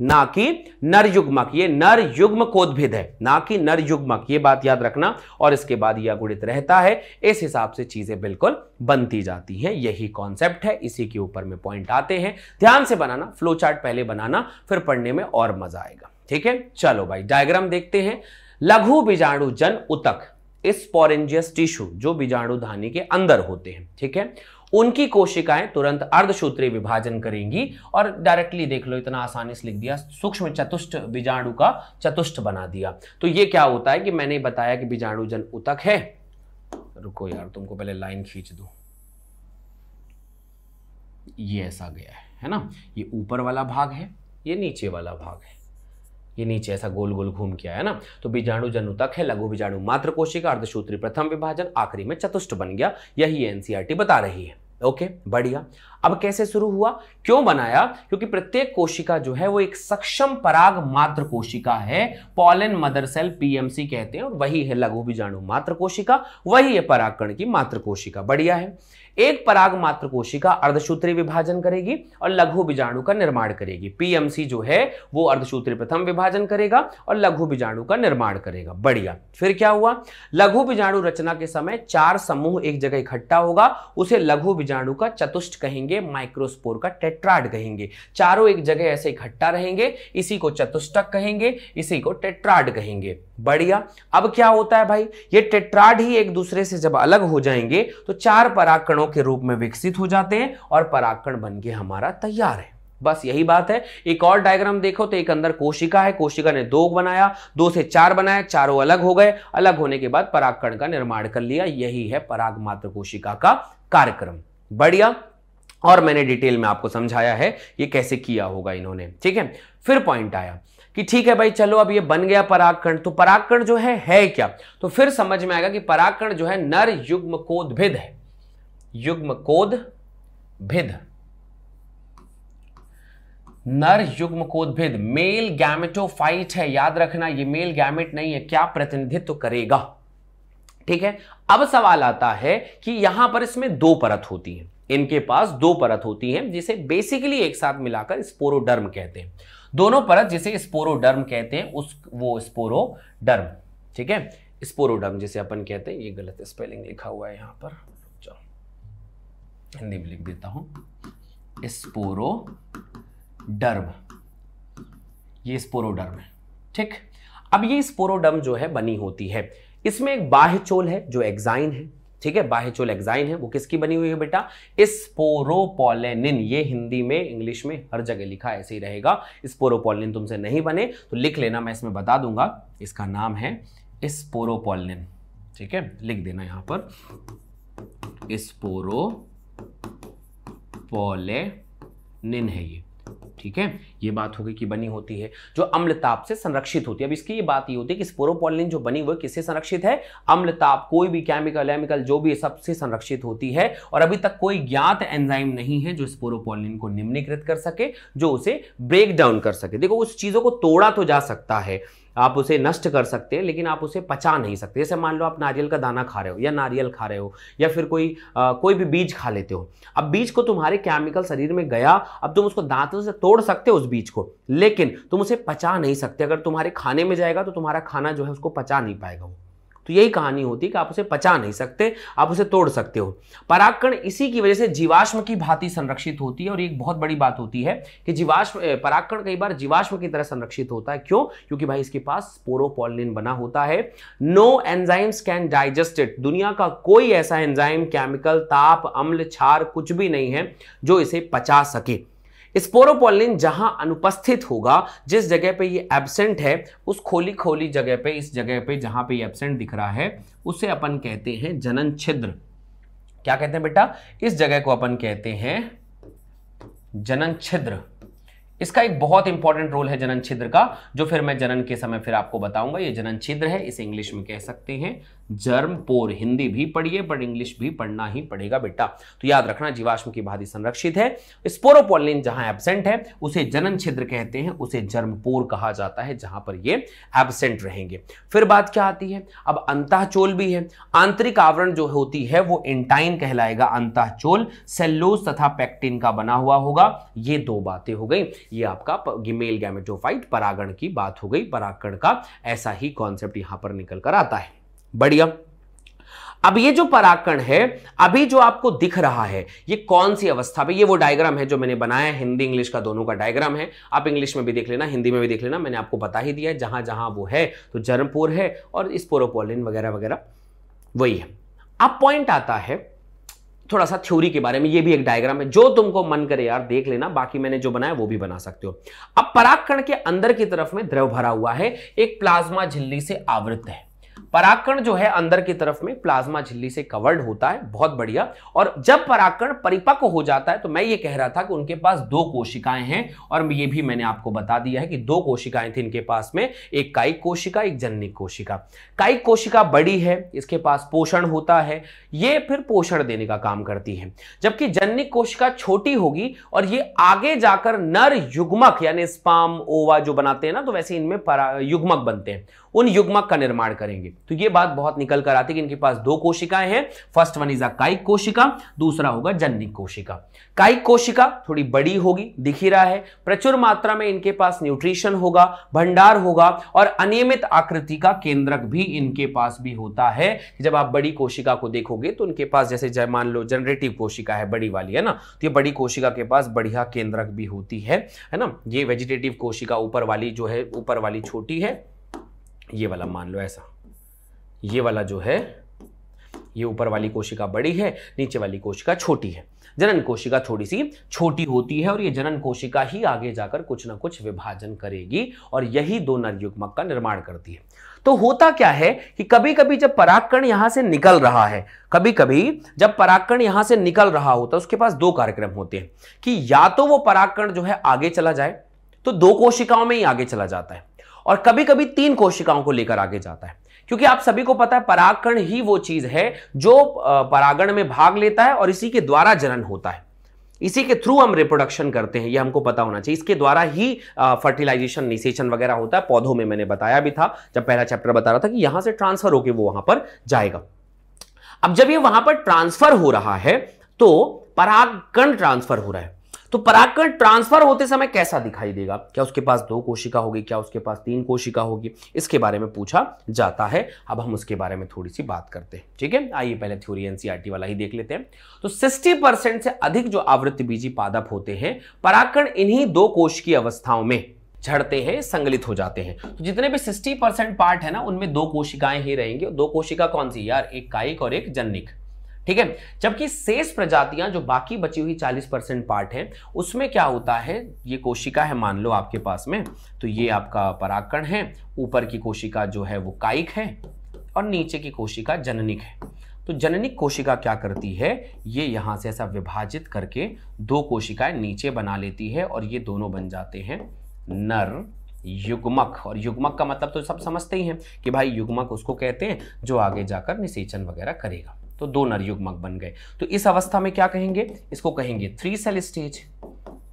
ना कि नर युग्मक ये नर युग्म कोद्भिद है ना कि नर युग्मक ये बात याद रखना और इसके बाद यह गुणित रहता है इस हिसाब से चीजें बिल्कुल बनती जाती हैं यही कॉन्सेप्ट है इसी के ऊपर में पॉइंट आते हैं ध्यान से बनाना फ्लो चार्ट पहले बनाना फिर पढ़ने में और मजा आएगा ठीक है चलो भाई डायग्राम देखते हैं लघु बीजाणु जन उतक इस पॉरेंजियस टिश्यू जो बीजाणु धानी के अंदर होते हैं ठीक है उनकी कोशिकाएं तुरंत अर्धसूत्री विभाजन करेंगी और डायरेक्टली देख लो इतना आसानी से लिख दिया सूक्ष्म चतुष्ट बीजाणु का चतुष्ट बना दिया तो ये क्या होता है कि मैंने बताया कि बीजाणु जन उतक है रुको यार तुमको पहले लाइन खींच दो ये ऐसा गया है है ना ये ऊपर वाला भाग है ये नीचे वाला भाग है ये नीचे ऐसा गोल गोल घूम के आया ना तो बीजाणु जनुतक है लघु बीजाणु मात्र कोशिका अर्धसूत्री प्रथम विभाजन आखिरी में चतुष्ट बन गया यही एनसीईआरटी बता रही है ओके बढ़िया अब कैसे शुरू हुआ क्यों बनाया क्योंकि प्रत्येक कोशिका जो है वो एक सक्षम पराग मात्र कोशिका है पॉलन मदर सेल पीएमसी कहते हैं और वही है लघु बीजाणु मात्र कोशिका वही है परागकण की मात्र कोशिका बढ़िया है एक पराग मात्र कोशिका अर्धसूत्री विभाजन करेगी और लघु बीजाणु का निर्माण करेगी पीएमसी जो है वो अर्धसूत्री प्रथम विभाजन करेगा और लघु बीजाणु का निर्माण करेगा बढ़िया फिर क्या हुआ लघु बीजाणु रचना के समय चार समूह एक जगह इकट्ठा होगा उसे लघु बीजाणु का चतुष्ट कहेंगे कहेंगे माइक्रोस्पोर का टेट्राड कहेंगे चारों एक जगह ऐसे इकट्ठा रहेंगे इसी को चतुष्टक कहेंगे इसी को टेट्राड कहेंगे बढ़िया अब क्या होता है भाई ये टेट्राड ही एक दूसरे से जब अलग हो जाएंगे तो चार पराकणों के रूप में विकसित हो जाते हैं और पराकण बन के हमारा तैयार है बस यही बात है एक और डायग्राम देखो तो एक अंदर कोशिका है कोशिका ने दो बनाया दो से चार बनाया चारों अलग हो गए अलग होने के बाद परागकण का निर्माण कर लिया यही है पराग मात्र कोशिका का कार्यक्रम बढ़िया और मैंने डिटेल में आपको समझाया है ये कैसे किया होगा इन्होंने ठीक है फिर पॉइंट आया कि ठीक है भाई चलो अब ये बन गया परागकण तो परागकण जो है है क्या तो फिर समझ में आएगा कि परागकण जो है नर युग्म कोद भिद है युग्म कोद भिद नर युग्म कोद भिद मेल गैमेटोफाइट है याद रखना ये मेल गैमेट नहीं है क्या प्रतिनिधित्व करेगा ठीक है अब सवाल आता है कि यहां पर इसमें दो परत होती है इनके पास दो परत होती है जिसे बेसिकली एक साथ मिलाकर स्पोरोडर्म कहते हैं दोनों परत जिसे स्पोरोडर्म कहते हैं उस वो स्पोरोडर्म ठीक है स्पोरोडर्म जिसे अपन कहते हैं ये गलत स्पेलिंग लिखा हुआ है यहां पर चलो हिंदी में लिख देता हूं स्पोरोडर्म ये स्पोरोडर्म है ठीक अब ये स्पोरोडर्म जो है बनी होती है इसमें एक बाह्य चोल है जो एग्जाइन है ठीक है बाहेचोल एग्जाइन है वो किसकी बनी हुई है बेटा स्पोरोपोलेनिन ये हिंदी में इंग्लिश में हर जगह लिखा ऐसे ही रहेगा स्पोरोपोलिन तुमसे नहीं बने तो लिख लेना मैं इसमें बता दूंगा इसका नाम है स्पोरोपोलिन ठीक है लिख देना यहां पर स्पोरोपोलेनिन है ये ठीक है ये बात होगी कि बनी होती है जो अम्लताप से संरक्षित होती है अब इसकी ये बात ये होती है कि स्पोरोपोलिन जो बनी हुई किससे संरक्षित है अम्लताप कोई भी केमिकल एमिकल जो भी सबसे संरक्षित होती है और अभी तक कोई ज्ञात एंजाइम नहीं है जो स्पोरोपोलिन को निम्नीकृत कर सके जो उसे ब्रेक डाउन कर सके देखो उस चीज़ों को तोड़ा तो जा सकता है आप उसे नष्ट कर सकते हैं लेकिन आप उसे पचा नहीं सकते जैसे मान लो आप नारियल का दाना खा रहे हो या नारियल खा रहे हो या फिर कोई आ, कोई भी बीज खा लेते हो अब बीज को तुम्हारे केमिकल शरीर में गया अब तुम उसको दांतों से तोड़ सकते हो उस बीज को लेकिन तुम उसे पचा नहीं सकते अगर तुम्हारे खाने में जाएगा तो तुम्हारा खाना जो है उसको पचा नहीं पाएगा वो तो यही कहानी होती है कि आप उसे पचा नहीं सकते आप उसे तोड़ सकते हो परागकण इसी की वजह से जीवाश्म की भांति संरक्षित होती है और एक बहुत बड़ी बात होती है कि जीवाश्म परागकण कई बार जीवाश्म की तरह संरक्षित होता है क्यों क्योंकि भाई इसके पास स्पोरोपोलिन बना होता है नो एंजाइम्स कैन डाइजेस्टेड दुनिया का कोई ऐसा एंजाइम केमिकल ताप अम्ल छार कुछ भी नहीं है जो इसे पचा सके स्पोरोपोलिन जहां अनुपस्थित होगा जिस जगह पे ये एबसेंट है उस खोली खोली जगह पे इस जगह पे जहां पे ये एबसेंट दिख रहा है उसे अपन कहते हैं जनन छिद्र क्या कहते हैं बेटा इस जगह को अपन कहते हैं जनन छिद्र इसका एक बहुत इंपॉर्टेंट रोल है जनन छिद्र का जो फिर मैं जनन के समय फिर आपको बताऊंगा ये जनन छिद्र है इसे इंग्लिश में कह सकते हैं जर्म पोर हिंदी भी पढ़िए बट इंग्लिश भी पढ़ना ही पड़ेगा बेटा तो याद रखना जीवाश्म की भांति संरक्षित है स्पोरोपोलिन जहां एबसेंट है उसे जनन छिद्र कहते हैं उसे जर्म पोर कहा जाता है जहां पर ये एबसेंट रहेंगे फिर बात क्या आती है अब अंताचोल भी है आंतरिक आवरण जो होती है वो इंटाइन कहलाएगा अंताचोल सेल्लोज तथा पैक्टिन का बना हुआ होगा ये दो बातें हो गई ये आपका गिमेल गैमेटोफाइट परागण की बात हो गई परागण का ऐसा ही कॉन्सेप्ट यहां पर निकल कर आता है बढ़िया अब ये जो पराकण है अभी जो आपको दिख रहा है ये कौन सी अवस्था पे ये वो डायग्राम है जो मैंने बनाया है हिंदी इंग्लिश का दोनों का डायग्राम है आप इंग्लिश में भी देख लेना हिंदी में भी देख लेना मैंने आपको बता ही दिया है जहां जहां वो है तो जर्मपुर है और इस पोरोपोलिन वगैरह वगैरह वही है अब पॉइंट आता है थोड़ा सा थ्योरी के बारे में ये भी एक डायग्राम है जो तुमको मन करे यार देख लेना बाकी मैंने जो बनाया वो भी बना सकते हो अब पराग के अंदर की तरफ में द्रव भरा हुआ है एक प्लाज्मा झिल्ली से आवृत है पराकण जो है अंदर की तरफ में प्लाज्मा झिल्ली से कवर्ड होता है बहुत बढ़िया और जब पराकण परिपक्व हो जाता है तो मैं ये कह रहा था कि उनके पास दो कोशिकाएं हैं और ये भी मैंने आपको बता दिया है कि दो कोशिकाएं थी इनके पास में एक कायिक कोशिका एक जननिक कोशिका कायिक कोशिका बड़ी है इसके पास पोषण होता है ये फिर पोषण देने का काम करती है जबकि जननिक कोशिका छोटी होगी और ये आगे जाकर नर युग्मक यानी स्पाम ओवा जो बनाते हैं ना तो वैसे इनमें युग्मक बनते हैं उन युग्मक का निर्माण करेंगे तो ये बात बहुत निकल कर आती है कि इनके पास दो कोशिकाएं हैं फर्स्ट वन इज अ काइक कोशिका दूसरा होगा जन्निक कोशिका काइक कोशिका थोड़ी बड़ी होगी दिख ही रहा है प्रचुर मात्रा में इनके पास न्यूट्रिशन होगा भंडार होगा और अनियमित आकृति का केंद्रक भी इनके पास भी होता है जब आप बड़ी कोशिका को देखोगे तो इनके पास जैसे मान लो जनरेटिव कोशिका है बड़ी वाली है ना तो ये बड़ी कोशिका के पास बढ़िया केंद्रक भी होती है है ना ये वेजिटेटिव कोशिका ऊपर वाली जो है ऊपर वाली छोटी है ये वाला मान लो ऐसा ये वाला जो है ये ऊपर वाली कोशिका बड़ी है नीचे वाली कोशिका छोटी है जनन कोशिका थोड़ी सी छोटी होती है और ये जनन कोशिका ही आगे जाकर कुछ ना कुछ विभाजन करेगी और यही दो नरयुग्मक का निर्माण करती है तो होता क्या है कि कभी कभी जब परागकण यहां से निकल रहा है कभी कभी जब परागकण यहां से निकल रहा होता है उसके पास दो कार्यक्रम होते हैं कि या तो वो परागकण जो है आगे चला जाए तो दो कोशिकाओं में ही आगे चला जाता है और कभी कभी तीन कोशिकाओं को लेकर आगे जाता है क्योंकि आप सभी को पता है परागकण ही वो चीज है जो परागण में भाग लेता है और इसी के द्वारा जनन होता है इसी के थ्रू हम रिप्रोडक्शन करते हैं ये हमको पता होना चाहिए इसके द्वारा ही फर्टिलाइजेशन निषेचन वगैरह होता है पौधों में मैंने बताया भी था जब पहला चैप्टर बता रहा था कि यहां से ट्रांसफर होकर वो वहां पर जाएगा अब जब ये वहां पर ट्रांसफर हो रहा है तो परागकण ट्रांसफर हो रहा है तो परागकण ट्रांसफर होते समय कैसा दिखाई देगा क्या उसके पास दो कोशिका होगी क्या उसके पास तीन कोशिका होगी इसके बारे में पूछा जाता है अब हम उसके बारे में थोड़ी सी बात करते हैं ठीक है आइए पहले थ्योरी एनसीआरटी e वाला ही देख लेते हैं तो सिक्सटी परसेंट से अधिक जो आवृत्ति बीजी पादप होते हैं पराकरण इन्हीं दो कोश की अवस्थाओं में झड़ते हैं संगलित हो जाते हैं तो जितने भी सिक्सटी परसेंट पार्ट है ना उनमें दो कोशिकाएं ही रहेंगी दो कोशिका कौन सी यार एक कायिक और एक जनिक ठीक है जबकि शेष प्रजातियां जो बाकी बची हुई 40 परसेंट पार्ट है उसमें क्या होता है ये कोशिका है मान लो आपके पास में तो ये आपका पराकण है ऊपर की कोशिका जो है वो कायिक है और नीचे की कोशिका जननिक है तो जननिक कोशिका क्या करती है ये यहां से ऐसा विभाजित करके दो कोशिकाएं नीचे बना लेती है और ये दोनों बन जाते हैं नर युग्मक और युग्मक का मतलब तो सब समझते ही हैं कि भाई युग्मक उसको कहते हैं जो आगे जाकर निषेचन वगैरह करेगा तो दो नरयुग्मक बन गए तो इस अवस्था में क्या कहेंगे इसको कहेंगे थ्री सेल स्टेज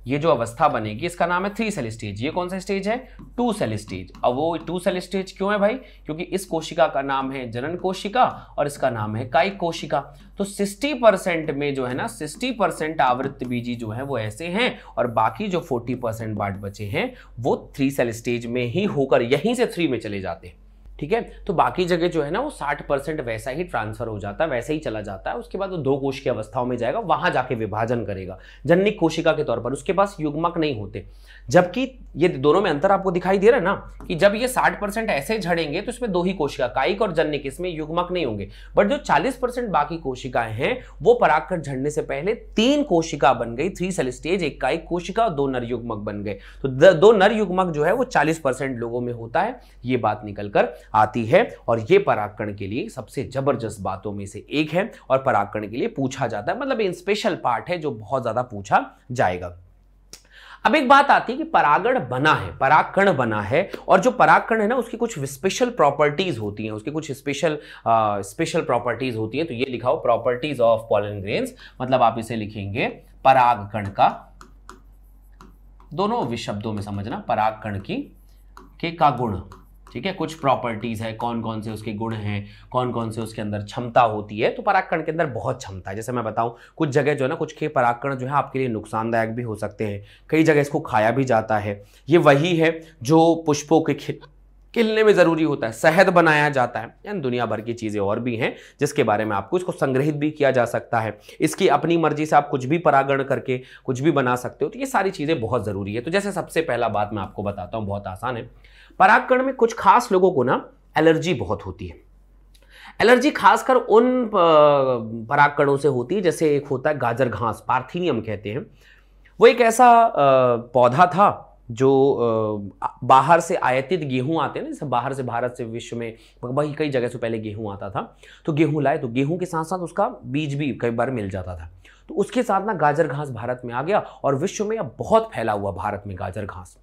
ये जो अवस्था बनेगी इसका नाम है थ्री सेल स्टेज ये कौन सा स्टेज है टू सेल स्टेज अब वो टू सेल स्टेज क्यों है भाई क्योंकि इस कोशिका का नाम है जनन कोशिका और इसका नाम है कायिक कोशिका तो 60 परसेंट में जो है ना 60 परसेंट आवृत्त बीजी जो है वो ऐसे हैं और बाकी जो 40 परसेंट बाट बचे हैं वो थ्री सेल स्टेज में ही होकर यहीं से थ्री में चले जाते हैं ठीक है तो बाकी जगह जो है ना वो 60 परसेंट वैसा ही ट्रांसफर हो जाता है वैसे ही चला जाता है उसके बाद वो दो कोश की अवस्थाओं में जाएगा वहां जाके विभाजन करेगा जननिक कोशिका के तौर पर उसके पास युग्मक नहीं होते जबकि ये दोनों में अंतर आपको दिखाई दे रहा है ना कि जब ये 60 परसेंट ऐसे झड़ेंगे तो इसमें दो ही कोशिका कायिक और जन्निक इसमें युग्मक नहीं होंगे बट जो 40 परसेंट बाकी कोशिकाएं हैं वो परागकर झड़ने से पहले तीन कोशिका बन गई थ्री सेल स्टेज एक कायिक कोशिका और दो नर युग्मक बन गए तो दो नर युग्मक जो है वो चालीस लोगों में होता है ये बात निकल कर आती है और ये पराकरण के लिए सबसे जबरदस्त बातों में से एक है और पराकरण के लिए पूछा जाता है मतलब स्पेशल पार्ट है जो बहुत ज्यादा पूछा जाएगा अब एक बात आती है कि परागण बना है पराकण बना है और जो पराकण है ना उसकी कुछ स्पेशल प्रॉपर्टीज होती हैं उसकी कुछ स्पेशल स्पेशल प्रॉपर्टीज होती हैं तो ये लिखा हो प्रॉपर्टीज ऑफ पॉलन ग्रेन्स मतलब आप इसे लिखेंगे परागकण का दोनों शब्दों में समझना परागकण की के का गुण ठीक है कुछ प्रॉपर्टीज़ है कौन कौन से उसके गुण हैं कौन कौन से उसके अंदर क्षमता होती है तो पराक्रण के अंदर बहुत क्षमता है जैसे मैं बताऊं कुछ जगह जो है ना कुछ के पराक्रण जो है आपके लिए नुकसानदायक भी हो सकते हैं कई जगह इसको खाया भी जाता है ये वही है जो पुष्पों के खिलने में ज़रूरी होता है शहद बनाया जाता है यानी दुनिया भर की चीज़ें और भी हैं जिसके बारे में आपको इसको संग्रहित भी किया जा सकता है इसकी अपनी मर्जी से आप कुछ भी परागण करके कुछ भी बना सकते हो तो ये सारी चीज़ें बहुत ज़रूरी है तो जैसे सबसे पहला बात मैं आपको बताता हूँ बहुत आसान है परागकण में कुछ खास लोगों को ना एलर्जी बहुत होती है एलर्जी खासकर उन परागकणों से होती है जैसे एक होता है गाजर घास पार्थिनियम कहते हैं वो एक ऐसा पौधा था जो बाहर से आयातित गेहूं आते हैं ना जैसे बाहर से भारत से विश्व में वही कई जगह से पहले गेहूं आता था तो गेहूं लाए तो गेहूं के साथ साथ उसका बीज भी कई बार मिल जाता था तो उसके साथ ना गाजर घास भारत में आ गया और विश्व में अब बहुत फैला हुआ भारत में गाजर घास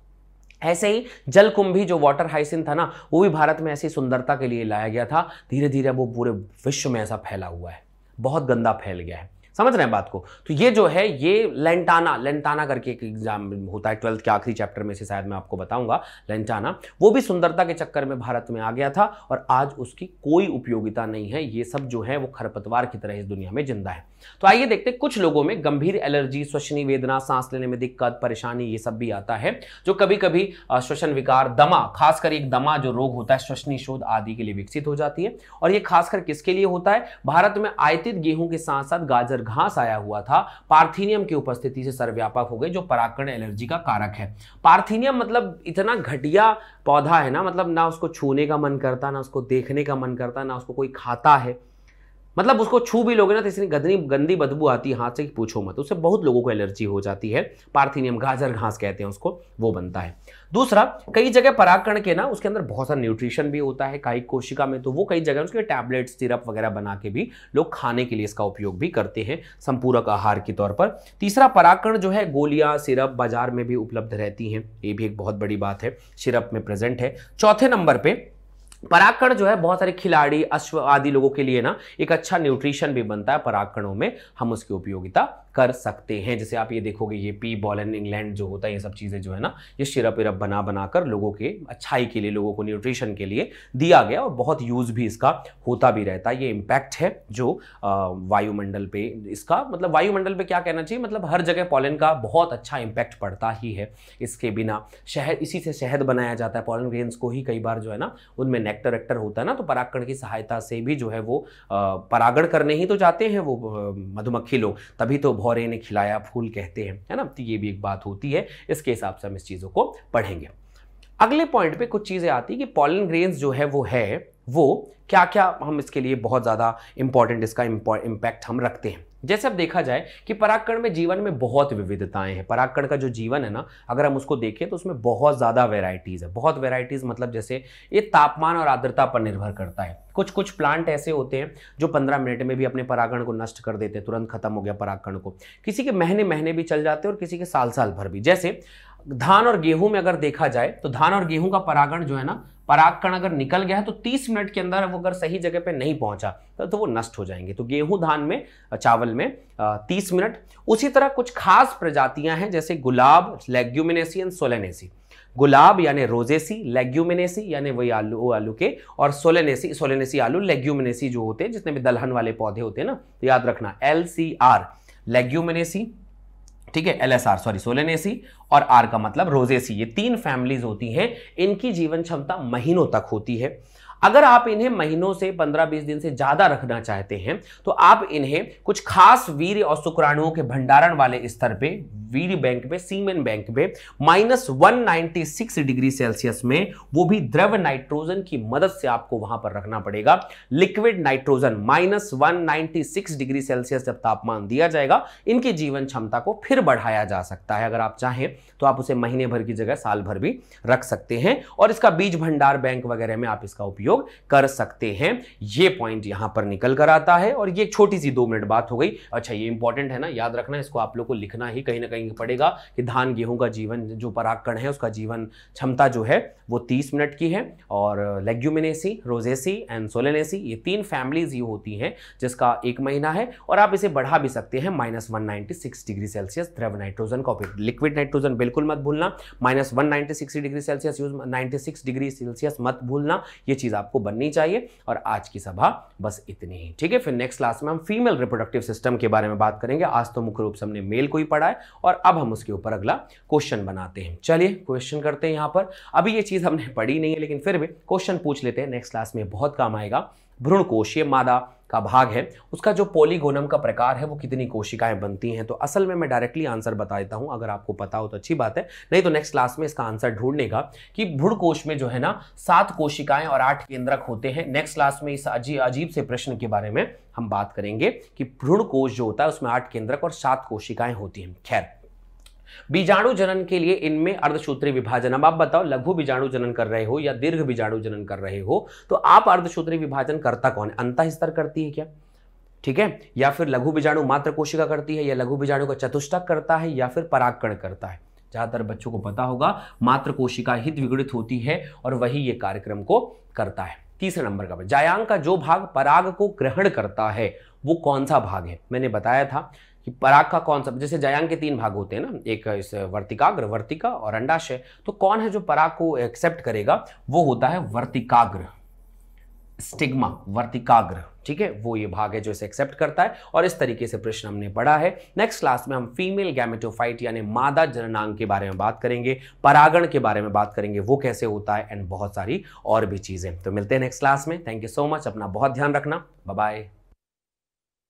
ऐसे ही जलकुंभी जो वाटर हाइसिन था ना वो भी भारत में ऐसी सुंदरता के लिए लाया गया था धीरे धीरे वो पूरे विश्व में ऐसा फैला हुआ है बहुत गंदा फैल गया है समझ रहे हैं बात को तो ये जो है ये लेंटाना लेंटाना करके एक एग्जाम होता है ट्वेल्थ के आखिरी चैप्टर में से शायद मैं आपको बताऊंगा लेंटाना वो भी सुंदरता के चक्कर में भारत में आ गया था और आज उसकी कोई उपयोगिता नहीं है ये सब जो है वो खरपतवार की तरह इस दुनिया में जिंदा है तो आइए देखते कुछ लोगों में गंभीर एलर्जी श्वसनी वेदना सांस लेने में दिक्कत परेशानी ये सब भी आता है जो कभी कभी श्वसन विकार दमा खासकर एक दमा जो रोग होता है श्वसनी शोध आदि के लिए विकसित हो जाती है और ये खासकर किसके लिए होता है भारत में आयतित गेहूं के साथ साथ गाजर अंदर घास आया हुआ था पार्थिनियम की उपस्थिति से सर्वव्यापक हो गए जो पराकरण एलर्जी का कारक है पार्थिनियम मतलब इतना घटिया पौधा है ना मतलब ना उसको छूने का मन करता ना उसको देखने का मन करता ना उसको कोई खाता है मतलब उसको छू भी लोगे ना तो इसकी गंदी गंदी बदबू आती है हाथ से पूछो मत उससे बहुत लोगों को एलर्जी हो जाती है पार्थिनियम गाजर घास कहते हैं उसको वो बनता है दूसरा कई जगह पराकरण के ना उसके अंदर बहुत सारा न्यूट्रिशन भी होता है कायिक कोशिका में तो वो कई जगह उसके टैबलेट सिरप वगैरह बना के भी लोग खाने के लिए इसका उपयोग भी करते हैं संपूरक आहार के तौर पर तीसरा पराकरण जो है गोलियाँ सिरप बाजार में भी उपलब्ध रहती हैं ये भी एक बहुत बड़ी बात है सिरप में प्रेजेंट है चौथे नंबर पर पराकण जो है बहुत सारे खिलाड़ी अश्व आदि लोगों के लिए ना एक अच्छा न्यूट्रिशन भी बनता है पराकणों में हम उसकी उपयोगिता कर सकते हैं जैसे आप ये देखोगे ये पी बॉलन इंग्लैंड जो होता है ये सब चीज़ें जो है ना ये शिरप विरप बना बनाकर लोगों के अच्छाई के लिए लोगों को न्यूट्रिशन के लिए दिया गया और बहुत यूज़ भी इसका होता भी रहता है ये इम्पैक्ट है जो वायुमंडल पे इसका मतलब वायुमंडल पे क्या कहना चाहिए मतलब हर जगह पॉलन का बहुत अच्छा इम्पैक्ट पड़ता ही है इसके बिना शहद इसी से शहद बनाया जाता है पॉलन ग्रेन्स को ही कई बार जो है ना उनमें नेक्टर एक्टर होता है ना तो परागकण की सहायता से भी जो है वो परागण करने ही तो जाते हैं वो मधुमक्खी लोग तभी तो भौरे ने खिलाया फूल कहते हैं है ना तो ये भी एक बात होती है इसके हिसाब से हम इस चीज़ों को पढ़ेंगे अगले पॉइंट पे कुछ चीज़ें आती कि पॉलन ग्रेन्स जो है वो है वो क्या क्या हम इसके लिए बहुत ज़्यादा इंपॉर्टेंट इसका इम्पैक्ट हम रखते हैं जैसे अब देखा जाए कि पराक्रण में जीवन में बहुत विविधताएं हैं पराक्रण का जो जीवन है ना अगर हम उसको देखें तो उसमें बहुत ज़्यादा वेराइटीज़ है बहुत वेराइटीज़ मतलब जैसे ये तापमान और आर्द्रता पर निर्भर करता है कुछ कुछ प्लांट ऐसे होते हैं जो पंद्रह मिनट में भी अपने परागण को नष्ट कर देते हैं तुरंत खत्म हो गया परागण को किसी के महीने महीने भी चल जाते हैं और किसी के साल साल भर भी जैसे धान और गेहूं में अगर देखा जाए तो धान और गेहूं का परागण जो है ना परागकण अगर निकल गया है तो 30 मिनट के अंदर वो अगर सही जगह पे नहीं पहुंचा तो, तो वो नष्ट हो जाएंगे तो गेहूं धान में चावल में तीस मिनट उसी तरह कुछ खास प्रजातियां हैं जैसे गुलाब लेग्यूमिनेसी एंड सोलेनेसी गुलाब यानी रोजेसी लेग्यूमिनेसी यानी वही आलू आलू के और सोलेनेसी सोलेनेसी आलू लेग्यूमिनेसी जो होते हैं जितने भी दलहन वाले पौधे होते हैं ना तो याद रखना एल सी आर लेग्यूमिनेसी ठीक है एल सॉरी सोलेनेसी और आर का मतलब रोजेसी ये तीन फैमिलीज होती हैं इनकी जीवन क्षमता महीनों तक होती है अगर आप इन्हें महीनों से 15-20 दिन से ज्यादा रखना चाहते हैं तो आप इन्हें कुछ खास वीर और शुक्राणुओं के भंडारण वाले स्तर पे वीर बैंक में सीमेन बैंक में माइनस सिक्स डिग्री सेल्सियस में वो भी द्रव नाइट्रोजन की मदद से आपको वहां पर रखना पड़ेगा liquid nitrogen minus six degree Celsius जब तापमान दिया जाएगा इनकी जीवन क्षमता को फिर बढ़ाया जा सकता है अगर आप चाहें तो आप उसे महीने भर की जगह साल भर भी रख सकते हैं और इसका बीज भंडार बैंक वगैरह में आप इसका उपयोग लोग कर सकते हैं ये पॉइंट यहां पर निकल कर आता है और ये छोटी सी दो मिनट बात हो गई अच्छा ये इंपॉर्टेंट है ना याद रखना इसको आप लोग को लिखना ही कहीं ना कहीं पड़ेगा कि धान गेहूं का जीवन जो परागकण है उसका जीवन क्षमता जो है वो तीस मिनट की है और लेग्यूमिनेसी रोजेसी एंड सोलेनेसी ये तीन फैमिलीज ये होती हैं जिसका एक महीना है और आप इसे बढ़ा भी सकते हैं माइनस वन डिग्री सेल्सियस द्रव नाइट्रोजन का उपयोग लिक्विड नाइट्रोजन बिल्कुल मत भूलना minus one degree Celsius use ninety degree Celsius मत भूलना ये चीज़ आपको बननी चाहिए और आज की सभा बस इतनी ही ठीक है फिर नेक्स्ट क्लास में हम फीमेल रिप्रोडक्टिव सिस्टम के बारे में बात करेंगे आज तो मुख्य रूप से हमने मेल को ही पढ़ा है और अब हम उसके ऊपर अगला क्वेश्चन बनाते हैं चलिए क्वेश्चन करते हैं यहाँ पर अभी ये चीज़ हमने पढ़ी नहीं है लेकिन फिर भी क्वेश्चन पूछ लेते हैं नेक्स्ट क्लास में बहुत काम आएगा भ्रूण कोश ये मादा का भाग है उसका जो पोलीगोनम का प्रकार है वो कितनी कोशिकाएं बनती हैं तो असल में मैं डायरेक्टली आंसर बता देता हूँ अगर आपको पता हो तो अच्छी बात है नहीं तो नेक्स्ट क्लास में इसका आंसर ढूंढने का कि भ्रूणकोश में जो है ना सात कोशिकाएं और आठ केंद्रक होते हैं नेक्स्ट क्लास में इस अजीब से प्रश्न के बारे में हम बात करेंगे कि भ्रूण कोश जो होता है उसमें आठ केंद्रक और सात कोशिकाएं होती हैं खैर बीजाणु जनन के लिए इनमें अर्धसूत्री विभाजन अब आप बताओ लघु बीजाणु जनन कर रहे हो या दीर्घ बीजाणु जनन कर रहे हो तो आप अर्धसूत्री विभाजन करता कौन है अंत स्तर करती है क्या ठीक है या फिर लघु बीजाणु मात्र कोशिका करती है या लघु बीजाणु का चतुष्टक करता है या फिर परागकण करता है ज़्यादातर बच्चों को पता होगा मात्र कोशिका ही द्विगुणित होती है और वही ये कार्यक्रम को करता है तीसरे नंबर का जायांग का जो भाग पराग को ग्रहण करता है वो कौन सा भाग है मैंने बताया था कि पराग का कौन सा जैसे जयांग के तीन भाग होते हैं ना एक इस वर्तिकाग्र वर्तिका और अंडाशय तो कौन है जो पराग को एक्सेप्ट करेगा वो होता है वर्तिकाग्र स्टिग्मा वर्तिकाग्र ठीक है वो ये भाग है जो इसे एक्सेप्ट करता है और इस तरीके से प्रश्न हमने पढ़ा है नेक्स्ट क्लास में हम फीमेल गैमेटोफाइट यानी मादा जननांग के बारे में बात करेंगे परागण के बारे में बात करेंगे वो कैसे होता है एंड बहुत सारी और भी चीज़ें तो मिलते हैं नेक्स्ट क्लास में थैंक यू सो मच अपना बहुत ध्यान रखना बाय